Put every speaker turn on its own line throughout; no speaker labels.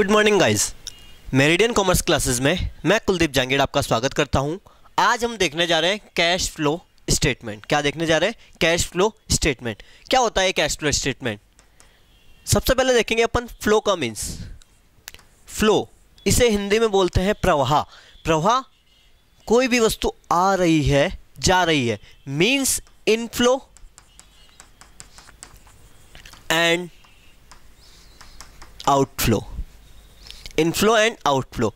good morning guys Meridian commerce classes में मैं कुलदीप जांगेड़ आपका स्वागत करता हूं आज हम देखने जा रहे हैं कैश फ्लो स्टेटमेंट क्या देखने जा रहे हैं कैश फ्लो स्टेटमेंट क्या होता है कैश फ्लो स्टेटमेंट सबसे पहले देखेंगे अपन फ्लो का मीन्स फ्लो इसे हिंदी में बोलते हैं प्रवाह प्रवाह कोई भी वस्तु आ रही है जा रही है means inflow and outflow inflow and outflow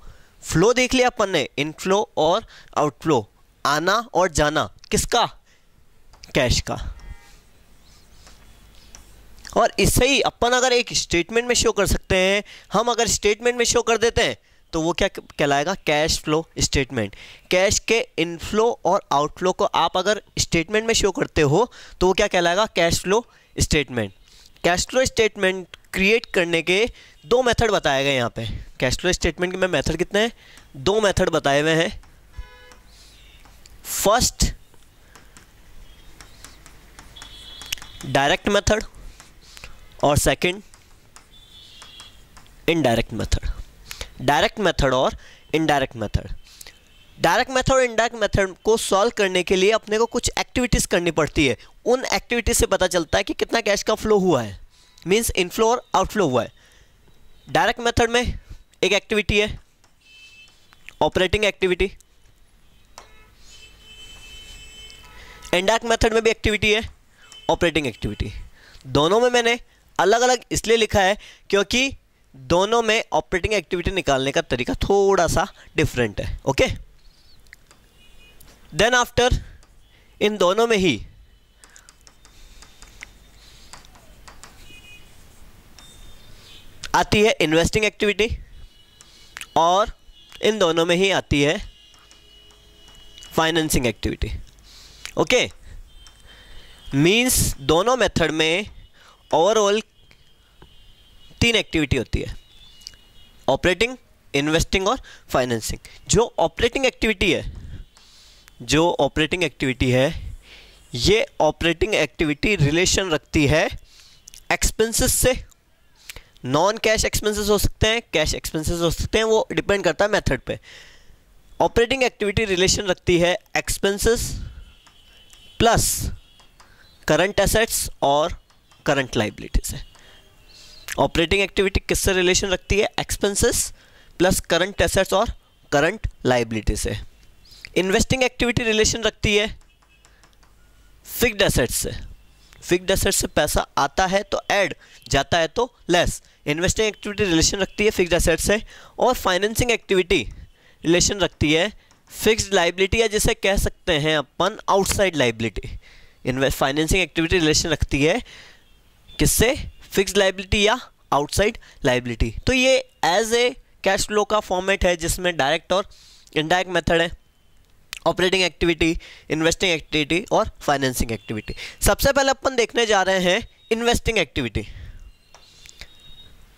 flow देख लिया अपन ने इनफ्लो और आउटफ्लो आना और जाना किसका कैश का और इससे ही अपन अगर एक स्टेटमेंट में शो कर सकते हैं हम अगर स्टेटमेंट में शो कर देते हैं तो वो क्या कहलाएगा कैश फ्लो स्टेटमेंट कैश के इनफ्लो और आउटफ्लो को आप अगर स्टेटमेंट में शो करते हो तो वो क्या कहलाएगा cash flow statement cash flow statement create करने के दो मेथड बताए गए यहाँ पे कैश फ्लो स्टेटमेंट के में मेथड कितने हैं दो मेथड बताए हुए हैं फर्स्ट डायरेक्ट मेथड और second indirect method direct method और इनडायरेक्ट मेथड डायरेक्ट मेथड और इनडायरेक्ट मेथड को सॉल्व करने के लिए अपने को कुछ एक्टिविटीज़ करनी पड़ती है उन एक्टिविटीज़ से पता चलता है कि कितना कैश का फ्लो हुआ है मीन्स इनफ्लो और आउटफ्लो हुआ है डायरेक्ट मेथड में एक एक्टिविटी है ऑपरेटिंग एक्टिविटी इनडायरेक्ट मेथड में भी एक्टिविटी है ऑपरेटिंग एक्टिविटी दोनों में मैंने अलग अलग इसलिए लिखा है क्योंकि दोनों में ऑपरेटिंग एक्टिविटी निकालने का तरीका थोड़ा सा डिफरेंट है ओके देन आफ्टर इन दोनों में ही आती है इन्वेस्टिंग एक्टिविटी और इन दोनों में ही आती है फाइनेंसिंग एक्टिविटी ओके मींस दोनों मेथड में ओवरऑल तीन एक्टिविटी होती है ऑपरेटिंग इन्वेस्टिंग और फाइनेंसिंग जो ऑपरेटिंग एक्टिविटी है जो ऑपरेटिंग एक्टिविटी है ये ऑपरेटिंग एक्टिविटी रिलेशन रखती है एक्सपेंसेस से नॉन कैश एक्सपेंसेस हो सकते हैं कैश एक्सपेंसेस हो सकते हैं वो डिपेंड करता है मेथड पे ऑपरेटिंग एक्टिविटी रिलेशन रखती है एक्सपेंसेस प्लस करंट एसेट्स और करंट लाइबिलिटी से ऑपरेटिंग एक्टिविटी किससे रिलेशन रखती है एक्सपेंसेस प्लस करंट एसेट्स और करंट लाइबिलिटी से इन्वेस्टिंग एक्टिविटी रिलेशन रखती है फिक्ड एसेट्स से फिक्सड एसेट से पैसा आता है तो ऐड जाता है तो लेस इन्वेस्टिंग एक्टिविटी रिलेशन रखती है फिक्स्ड एसेट से और फाइनेंसिंग एक्टिविटी रिलेशन रखती है फिक्स्ड लाइबिलिटी या जिसे कह सकते हैं अपन outside liability invest financing activity relation रखती है किससे फिक्स्ड लाइबिलिटी या आउटसाइड लाइबिलिटी तो ये एज ए कैश फ्लो का फॉर्मेट है जिसमें डायरेक्ट और इनडायरेक्ट मेथड है ऑपरेटिंग एक्टिविटी इन्वेस्टिंग एक्टिविटी और फाइनेंसिंग एक्टिविटी सबसे पहले अपन देखने जा रहे हैं इन्वेस्टिंग एक्टिविटी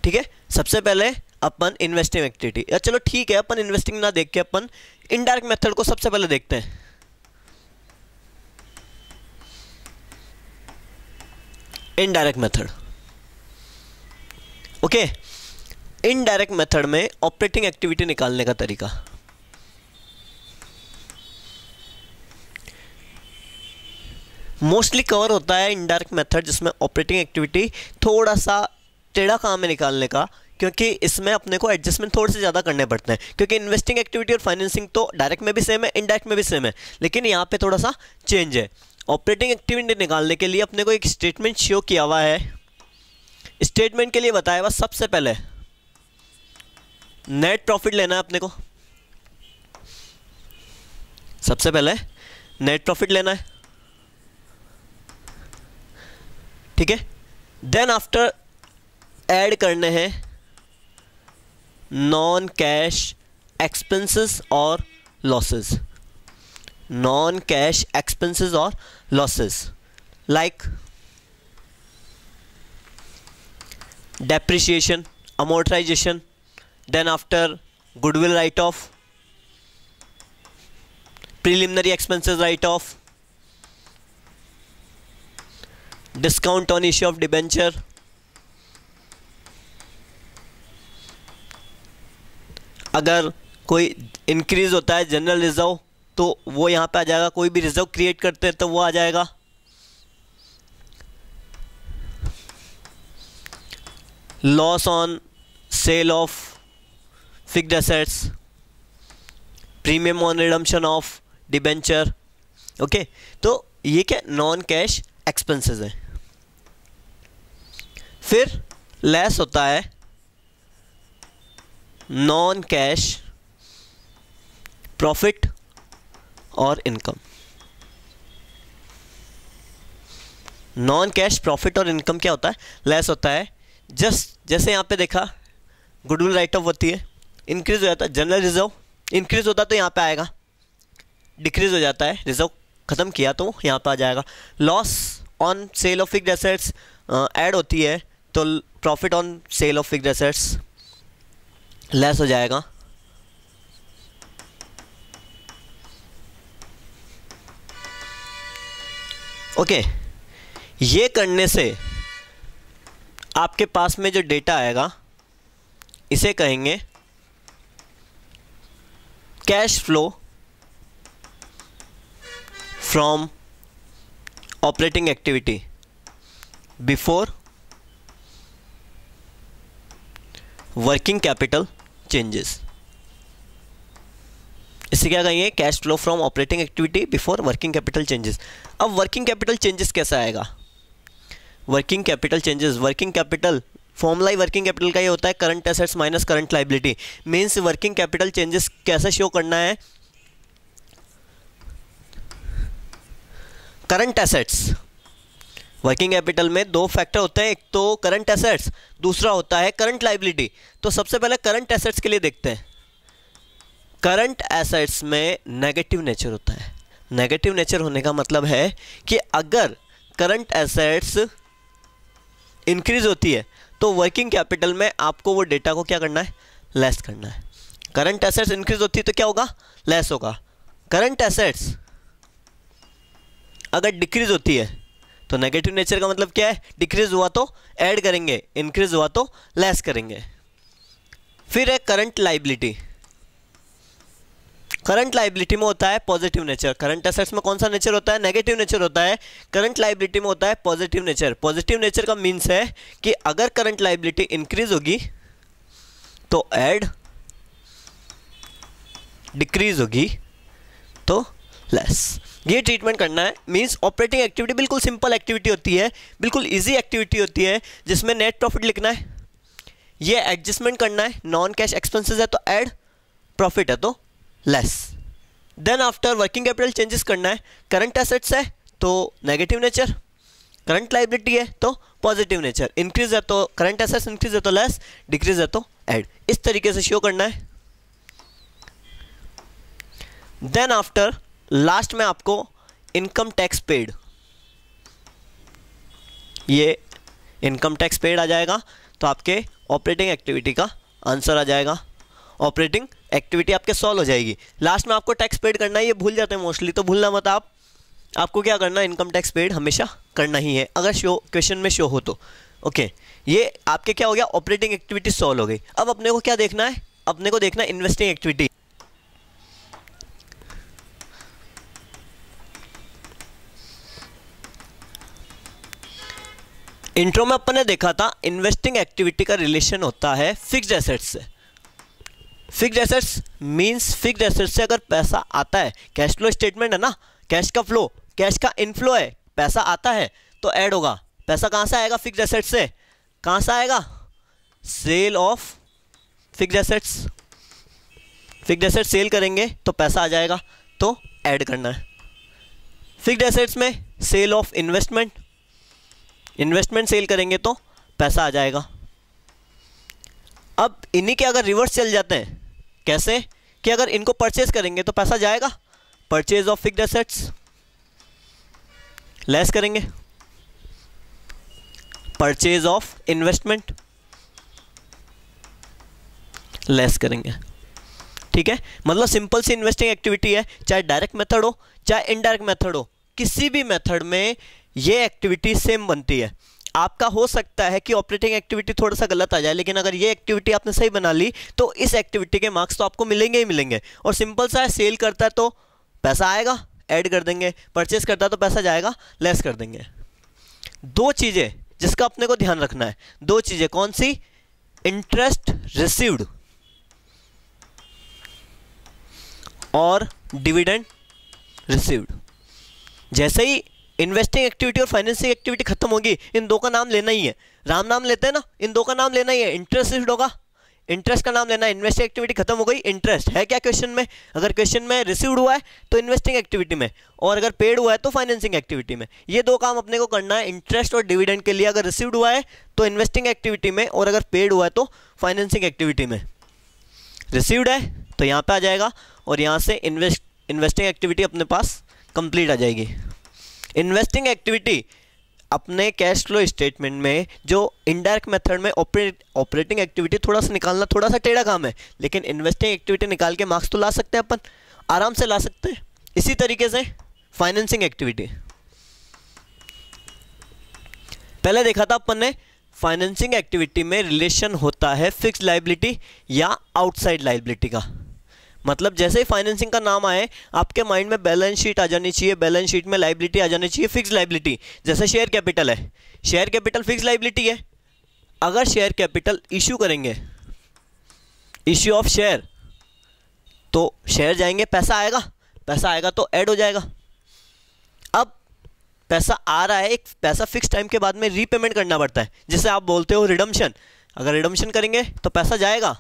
ठीक है सबसे पहले अपन इन्वेस्टिंग एक्टिविटी या चलो ठीक है अपन इन्वेस्टिंग ना देख के अपन इनडायरेक्ट मेथड को सबसे पहले देखते हैं indirect method okay indirect method में ऑपरेटिंग एक्टिविटी निकालने का तरीका मोस्टली कवर होता है इनडायरेक्ट मेथड जिसमें ऑपरेटिंग एक्टिविटी थोड़ा सा टेढ़ा काम है निकालने का क्योंकि इसमें अपने को एडजस्टमेंट थोड़े से ज़्यादा करने पड़ते हैं क्योंकि इन्वेस्टिंग एक्टिविटी और फाइनेंसिंग तो डायरेक्ट में भी सेम है इनडायरेक्ट में भी सेम है लेकिन यहाँ पे थोड़ा सा चेंज है ऑपरेटिंग एक्टिविटी निकालने के लिए अपने को एक स्टेटमेंट शो किया हुआ है स्टेटमेंट के लिए बताया हुआ सबसे पहले नेट प्रॉफिट लेना है अपने को सबसे पहले नेट प्रॉफिट लेना है ठीक है देन आफ्टर एड करने हैं नॉन कैश एक्सपेंसिस और लॉसेस नॉन कैश एक्सपेंसिस और losses like depreciation amortisation then after goodwill write off preliminary expenses write off discount on issue of debenture अगर कोई इंक्रीज होता है जनरल रिजर्व तो वो यहाँ पे आ जाएगा कोई भी रिजर्व क्रिएट करते हैं तो वो आ जाएगा loss on sale of fixed assets premium on redemption of debenture okay तो ये क्या नॉन कैश एक्सपेंसेस हैं फिर लेस होता है नॉन कैश प्रॉफिट और इनकम नॉन कैश प्रॉफिट और इनकम क्या होता है लेस होता है जस्ट जैसे यहाँ पे देखा गुडविल राइट ऑफ होती है इंक्रीज हो जाता है जनरल रिजर्व इंक्रीज होता तो यहाँ पे आएगा डिक्रीज हो जाता है रिजर्व ख़त्म किया तो यहाँ पे आ जाएगा loss on sale of fix assets add होती है तो profit on sale of fix assets less हो जाएगा ओके okay, ये करने से आपके पास में जो डेटा आएगा इसे कहेंगे cash flow from operating activity before working capital changes इससे क्या कहेंगे cash flow from operating activity before working capital changes अब वर्किंग कैपिटल चेंजेस कैसा आएगा working capital changes working capital formula working capital का ये होता है current assets minus current liability means working capital changes कैसे शो करना है करंट एसेट्स वर्किंग कैपिटल में दो फैक्टर होते हैं एक तो करंट एसेट्स दूसरा होता है करंट लाइबिलिटी तो सबसे पहले करंट एसेट्स के लिए देखते हैं करंट एसेट्स में नेगेटिव नेचर होता है नेगेटिव नेचर होने का मतलब है कि अगर करंट एसेट्स इंक्रीज होती है तो वर्किंग कैपिटल में आपको वो डेटा को क्या करना है लेस करना है करंट एसेट्स इंक्रीज होती है तो क्या होगा लेस होगा करंट एसेट्स अगर डिक्रीज होती है तो नेगेटिव नेचर का मतलब क्या है डिक्रीज हुआ तो ऐड करेंगे इंक्रीज हुआ तो लेस करेंगे फिर है करंट लाइबिलिटी करंट लाइबिलिटी में होता है पॉजिटिव नेचर करंट असेट्स में कौन सा नेचर होता है नेगेटिव नेचर होता है करंट लाइबिलिटी में होता है पॉजिटिव नेचर पॉजिटिव नेचर का मीन्स है कि अगर करंट लाइबिलिटी इंक्रीज होगी तो एड डिक्रीज होगी तो लेस ये ट्रीटमेंट करना है मींस ऑपरेटिंग एक्टिविटी बिल्कुल सिंपल एक्टिविटी होती है बिल्कुल ईजी एक्टिविटी होती है जिसमें नेट प्रॉफिट लिखना है ये एडजस्टमेंट करना है नॉन कैश एक्सपेंसेस है तो एड प्रॉफिट है तो less then after working capital changes करना है करंट एसेट्स है तो नेगेटिव नेचर करंट लाइबिलिटी है तो पॉजिटिव नेचर इंक्रीज है तो करंट एसेट्स इंक्रीज है तो लेस डिक्रीज है तो एड इस तरीके से शो करना है देन आफ्टर लास्ट में आपको इनकम टैक्स पेड ये इनकम टैक्स पेड आ जाएगा तो आपके ऑपरेटिंग एक्टिविटी का आंसर आ जाएगा ऑपरेटिंग एक्टिविटी आपके सॉल्व हो जाएगी लास्ट में आपको टैक्स पेड करना है ये भूल जाते हैं मोस्टली तो भूलना मत आप आपको क्या करना है इनकम टैक्स पेड हमेशा करना ही है अगर शो क्वेश्चन में शो हो तो ओके ये आपके क्या हो गया ऑपरेटिंग एक्टिविटी सॉल्व हो गई अब अपने को क्या देखना है अपने को देखना है इन्वेस्टिंग एक्टिविटी इंट्रो में अपन ने देखा था इन्वेस्टिंग एक्टिविटी का रिलेशन होता है फिक्स्ड एसेट्स से fixed assets means fixed assets से अगर पैसा आता है कैश फ्लो स्टेटमेंट है ना कैश का फ्लो कैश का इनफ्लो है पैसा आता है तो ऐड होगा पैसा कहाँ से आएगा फिक्स एसेट्स से कहाँ से आएगा sale of fix assets fix assets sale करेंगे तो पैसा आ जाएगा तो ऐड करना है फिक्स एसेट्स में sale of investment investment sale करेंगे तो पैसा आ जाएगा अब इन्हीं के अगर रिवर्स चल जाते हैं कैसे कि अगर इनको परचेज करेंगे तो पैसा जाएगा purchase of fixed assets less करेंगे परचेज ऑफ इन्वेस्टमेंट लेस करेंगे ठीक है मतलब सिंपल सी इन्वेस्टिंग एक्टिविटी है चाहे डायरेक्ट मेथड हो चाहे इनडायरेक्ट मेथड हो किसी भी मेथड में ये एक्टिविटी सेम बनती है आपका हो सकता है कि ऑपरेटिंग एक्टिविटी थोड़ा सा गलत आ जाए लेकिन अगर ये एक्टिविटी आपने सही बना ली तो इस एक्टिविटी के मार्क्स तो आपको मिलेंगे ही मिलेंगे और सिंपल सा है सेल करता है तो पैसा आएगा ऐड कर देंगे परचेस करता है तो पैसा जाएगा लेस कर देंगे दो चीज़ें जिसका अपने को ध्यान रखना है दो चीज़ें कौन सी इंटरेस्ट रिसीव्ड और डिविडेंड रिसीव्ड जैसे ही इन्वेस्टिंग एक्टिविटी और फाइनेंसिंग एक्टिविटी खत्म होगी इन दो का नाम लेना ही है राम नाम लेते हैं ना इन दो का नाम लेना ही है इंटरेस्ट रिस्ड होगा इंटरेस्ट का नाम लेना है इन्वेस्टिंग एक्टिविटी खत्म हो गई इंटरेस्ट है क्या क्वेश्चन में अगर क्वेश्चन में रिसीव्ड हुआ है तो इन्वेस्टिंग एक्टिविटी में और अगर पेड हुआ है तो फाइनेंसिंग एक्टिविटी में ये दो काम अपने को करना है इंटरेस्ट और डिविडेंड के लिए अगर रिसीव्ड हुआ है तो इन्वेस्टिंग एक्टिविटी में और अगर पेड हुआ है तो फाइनेंसिंग एक्टिविटी में रिसीव्ड है तो यहाँ पर आ जाएगा और यहाँ से इन्वेस्ट इन्वेस्टिंग एक्टिविटी अपने पास कंप्लीट आ जाएगी इन्वेस्टिंग एक्टिविटी अपने कैश फ्लो स्टेटमेंट में जो इनडायरेक्ट मेथड में ऑपरेटिंग एक्टिविटी थोड़ा सा निकालना थोड़ा सा टेढ़ा काम है लेकिन इन्वेस्टिंग एक्टिविटी निकाल के मार्क्स तो ला सकते हैं अपन आराम से ला सकते हैं इसी तरीके से फाइनेंसिंग एक्टिविटी पहले देखा था अपन ने फाइनेंसिंग एक्टिविटी में रिलेशन होता है फिक्स लाइबिलिटी या आउटसाइड लाइबिलिटी का मतलब जैसे ही फाइनेंसिंग का नाम आए आपके माइंड में बैलेंस शीट आ जानी चाहिए बैलेंस शीट में लाइबिलिटी आ जानी चाहिए फिक्स लाइबिलिटी जैसे शेयर कैपिटल है शेयर कैपिटल फिक्स लाइबिलिटी है अगर शेयर कैपिटल इशू करेंगे इश्यू ऑफ शेयर तो शेयर जाएंगे पैसा आएगा पैसा आएगा तो ऐड हो जाएगा अब पैसा आ रहा है एक पैसा फिक्स टाइम के बाद में रीपेमेंट करना पड़ता है जैसे आप बोलते हो रिडम्शन अगर रिडम्शन करेंगे तो पैसा जाएगा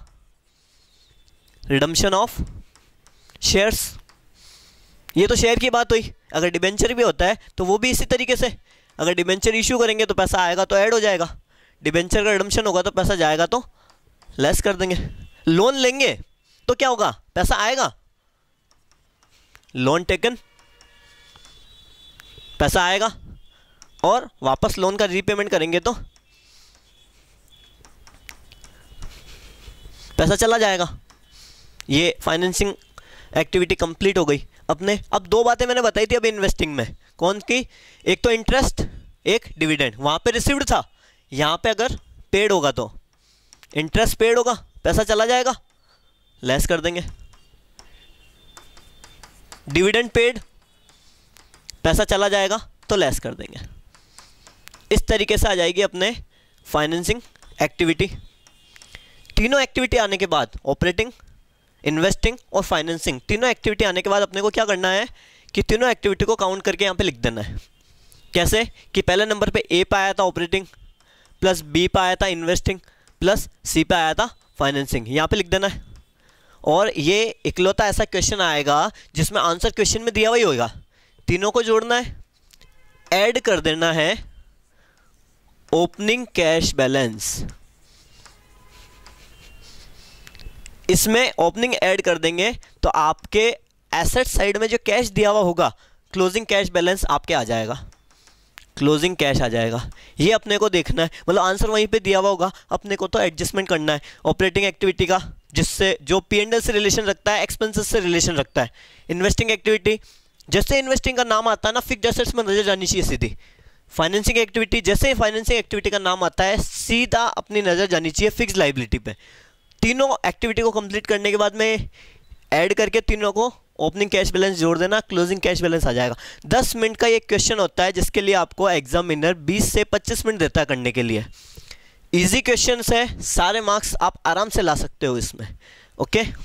रिडम्शन ऑफ शेयर्स ये तो शेयर की बात हुई अगर डिबेंचर भी होता है तो वो भी इसी तरीके से अगर डिबेंचर इशू करेंगे तो पैसा आएगा तो ऐड हो जाएगा डिबेंचर का रिडम्शन होगा तो पैसा जाएगा तो लेस कर देंगे लोन लेंगे तो क्या होगा पैसा आएगा लोन टेकन पैसा आएगा और वापस लोन का रीपेमेंट करेंगे तो पैसा चला जाएगा ये फाइनेंसिंग एक्टिविटी कंप्लीट हो गई अपने अब दो बातें मैंने बताई थी अभी इन्वेस्टिंग में कौन की एक तो इंटरेस्ट एक डिविडेंड वहाँ पे रिसीव्ड था यहाँ पे अगर पेड होगा तो इंटरेस्ट पेड होगा पैसा चला जाएगा लेस कर देंगे डिविडेंड पेड पैसा चला जाएगा तो लेस कर देंगे इस तरीके से आ जाएगी अपने फाइनेंसिंग एक्टिविटी तीनों एक्टिविटी आने के बाद ऑपरेटिंग इन्वेस्टिंग और फाइनेंसिंग तीनों एक्टिविटी आने के बाद अपने को क्या करना है कि तीनों एक्टिविटी को काउंट करके यहाँ पे लिख देना है कैसे कि पहले नंबर पे ए पे आया था ऑपरेटिंग प्लस बी पे आया था इन्वेस्टिंग प्लस सी पे आया था फाइनेंसिंग यहाँ पे लिख देना है और ये इकलौता ऐसा क्वेश्चन आएगा जिसमें आंसर क्वेश्चन में दिया हुआ ही होगा तीनों को जोड़ना है एड कर देना है ओपनिंग कैश बैलेंस इसमें ओपनिंग ऐड कर देंगे तो आपके एसेट साइड में जो कैश दिया हुआ होगा क्लोजिंग कैश बैलेंस आपके आ जाएगा क्लोजिंग कैश आ जाएगा ये अपने को देखना है मतलब आंसर वहीं पे दिया हुआ होगा अपने को तो एडजस्टमेंट करना है ऑपरेटिंग एक्टिविटी का जिससे जो पी एंड एल से रिलेशन रखता है एक्सपेंसेस से रिलेशन रखता है इन्वेस्टिंग एक्टिविटी जैसे इन्वेस्टिंग का नाम आता है ना फिक्स एसेट्स में नज़र जानी चाहिए सीधी फाइनेंसिंग एक्टिविटी जैसे ही फाइनेंसिंग एक्टिविटी का नाम आता है सीधा अपनी नज़र जानी चाहिए फिक्स लाइबिलिटी पर तीनों एक्टिविटी को कंप्लीट करने के बाद में ऐड करके तीनों को ओपनिंग कैश बैलेंस जोड़ देना क्लोजिंग कैश बैलेंस आ जाएगा दस मिनट का ये क्वेश्चन होता है जिसके लिए आपको एग्जामिनर बीस से पच्चीस मिनट देता है करने के लिए ईजी क्वेश्चन है सारे मार्क्स आप आराम से ला सकते हो इसमें ओके